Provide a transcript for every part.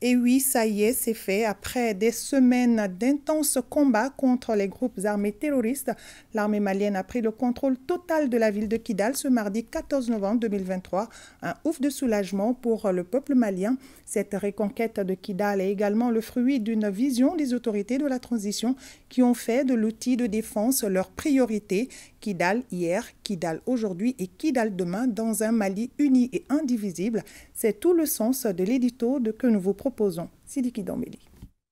Et oui, ça y est, c'est fait. Après des semaines d'intenses combats contre les groupes armés terroristes, l'armée malienne a pris le contrôle total de la ville de Kidal ce mardi 14 novembre 2023. Un ouf de soulagement pour le peuple malien. Cette reconquête de Kidal est également le fruit d'une vision des autorités de la transition qui ont fait de l'outil de défense leur priorité Kidal hier, Kidal aujourd'hui et Kidal demain dans un Mali uni et indivisible. C'est tout le sens de l'édito que nous vous proposons. Sidi Kidombeli.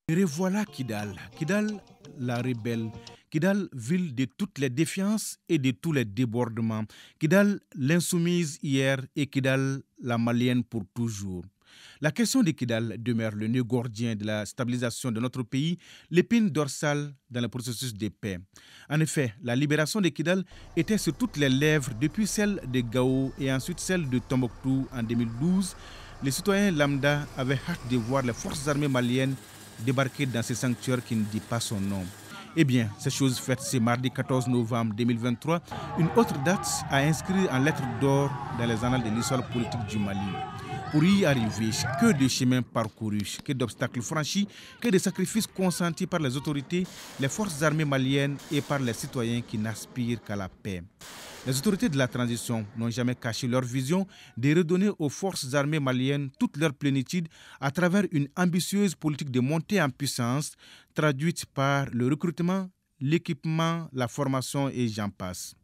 Revoilà Kidal. Kidal, la rebelle. Kidal, ville de toutes les défiances et de tous les débordements. Kidal, l'insoumise hier et Kidal, la malienne pour toujours. La question des Kidal demeure le nœud gordien de la stabilisation de notre pays, l'épine dorsale dans le processus de paix. En effet, la libération des Kidal était sur toutes les lèvres depuis celle de Gao et ensuite celle de Tombouctou en 2012. Les citoyens lambda avaient hâte de voir les forces armées maliennes débarquer dans ce sanctuaire qui ne dit pas son nom. Eh bien, ces choses faites ce mardi 14 novembre 2023, une autre date a inscrit en lettres d'or dans les annales de l'histoire politique du Mali. Pour y arriver, que de chemins parcourus, que d'obstacles franchis, que de sacrifices consentis par les autorités, les forces armées maliennes et par les citoyens qui n'aspirent qu'à la paix. Les autorités de la transition n'ont jamais caché leur vision de redonner aux forces armées maliennes toute leur plénitude à travers une ambitieuse politique de montée en puissance traduite par le recrutement, l'équipement, la formation et j'en passe.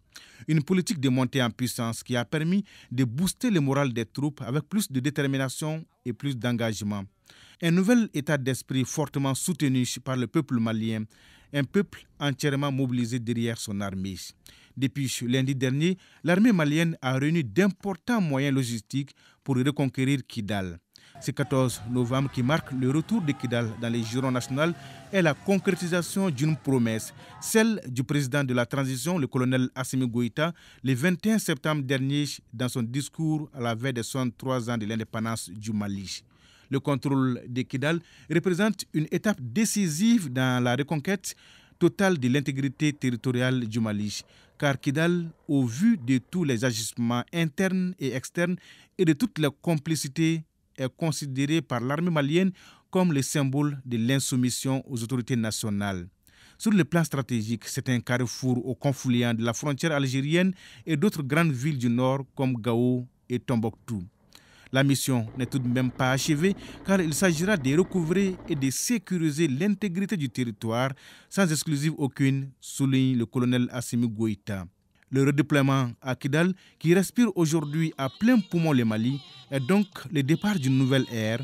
Une politique de montée en puissance qui a permis de booster le moral des troupes avec plus de détermination et plus d'engagement. Un nouvel état d'esprit fortement soutenu par le peuple malien, un peuple entièrement mobilisé derrière son armée. Depuis lundi dernier, l'armée malienne a réuni d'importants moyens logistiques pour reconquérir Kidal. Ce 14 novembre qui marque le retour de Kidal dans les jurons nationaux est la concrétisation d'une promesse, celle du président de la transition, le colonel Assimi Goïta, le 21 septembre dernier dans son discours à la veille son trois ans de l'indépendance du Mali. Le contrôle de Kidal représente une étape décisive dans la reconquête totale de l'intégrité territoriale du Mali, car Kidal, au vu de tous les agissements internes et externes et de toute la complicité est considéré par l'armée malienne comme le symbole de l'insoumission aux autorités nationales. Sur le plan stratégique, c'est un carrefour au confluent de la frontière algérienne et d'autres grandes villes du nord comme Gao et Tombouctou. La mission n'est tout de même pas achevée car il s'agira de recouvrer et de sécuriser l'intégrité du territoire sans exclusive aucune, souligne le colonel Assimi Goïta. Le redéploiement à Kidal, qui respire aujourd'hui à plein poumon le Mali, est donc le départ d'une nouvelle ère,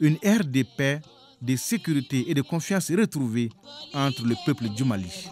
une ère de paix, de sécurité et de confiance retrouvée entre le peuple du Mali.